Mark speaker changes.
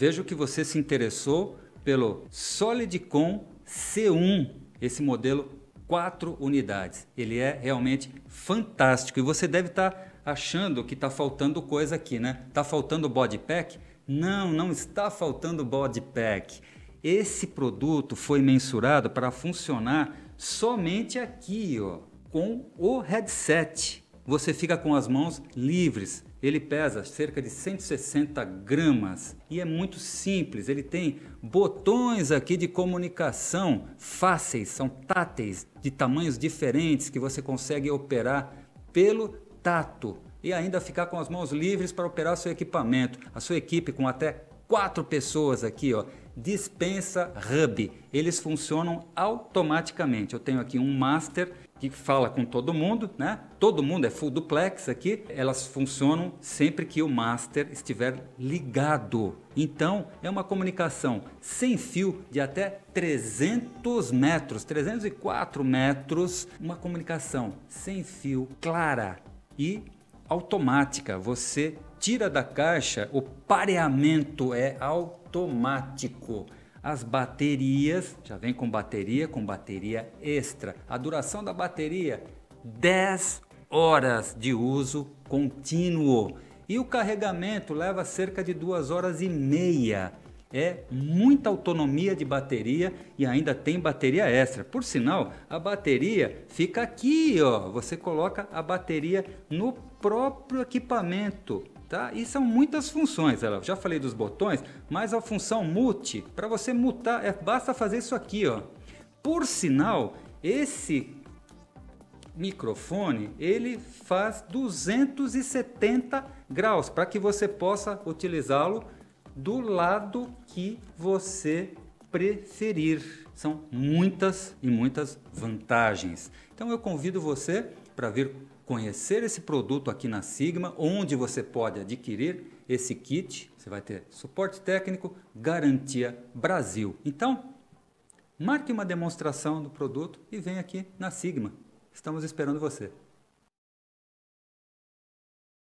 Speaker 1: Vejo que você se interessou pelo Solidcom C1, esse modelo 4 unidades. Ele é realmente fantástico e você deve estar tá achando que está faltando coisa aqui, né? Está faltando body pack? Não, não está faltando body pack. Esse produto foi mensurado para funcionar somente aqui, ó, com o headset. Você fica com as mãos livres, ele pesa cerca de 160 gramas e é muito simples. Ele tem botões aqui de comunicação fáceis, são táteis, de tamanhos diferentes que você consegue operar pelo tato e ainda ficar com as mãos livres para operar seu equipamento. A sua equipe com até quatro pessoas aqui, ó. Dispensa Hub. Eles funcionam automaticamente. Eu tenho aqui um master que fala com todo mundo, né? Todo mundo é full duplex aqui. Elas funcionam sempre que o master estiver ligado. Então, é uma comunicação sem fio de até 300 metros, 304 metros, uma comunicação sem fio, clara e automática. Você tira da caixa, o pareamento é automático. As baterias, já vem com bateria, com bateria extra. A duração da bateria, 10 horas de uso contínuo. E o carregamento leva cerca de 2 horas e meia é muita autonomia de bateria e ainda tem bateria extra. Por sinal, a bateria fica aqui, ó. Você coloca a bateria no próprio equipamento. Tá? E são muitas funções, Ela já falei dos botões, mas a função mute, para você mutar, é, basta fazer isso aqui, ó. Por sinal, esse microfone ele faz 270 graus para que você possa utilizá-lo do lado que você preferir. São muitas e muitas vantagens. Então eu convido você para vir conhecer esse produto aqui na Sigma, onde você pode adquirir esse kit. Você vai ter suporte técnico, garantia Brasil. Então, marque uma demonstração do produto e vem aqui na Sigma. Estamos esperando você.